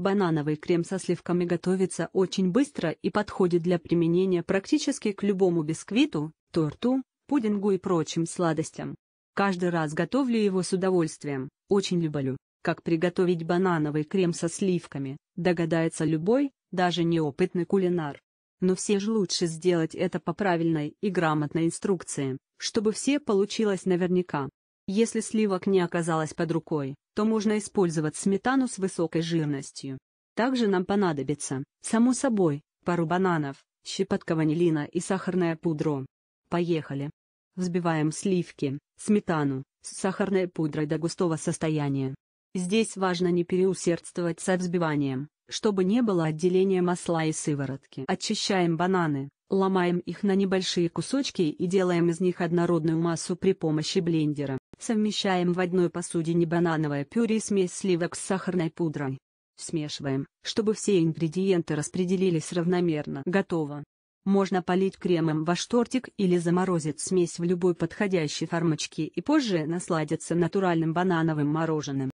Банановый крем со сливками готовится очень быстро и подходит для применения практически к любому бисквиту, торту, пудингу и прочим сладостям. Каждый раз готовлю его с удовольствием, очень люблю. Как приготовить банановый крем со сливками, догадается любой, даже неопытный кулинар. Но все же лучше сделать это по правильной и грамотной инструкции, чтобы все получилось наверняка. Если сливок не оказалось под рукой, то можно использовать сметану с высокой жирностью. Также нам понадобится, само собой, пару бананов, щепотка ванилина и сахарное пудро. Поехали. Взбиваем сливки, сметану, с сахарной пудрой до густого состояния. Здесь важно не переусердствовать со взбиванием, чтобы не было отделения масла и сыворотки. Очищаем бананы, Ломаем их на небольшие кусочки и делаем из них однородную массу при помощи блендера. Совмещаем в одной посудине банановое пюре и смесь сливок с сахарной пудрой. Смешиваем, чтобы все ингредиенты распределились равномерно. Готово. Можно полить кремом ваш тортик или заморозить смесь в любой подходящей формочке и позже насладиться натуральным банановым мороженым.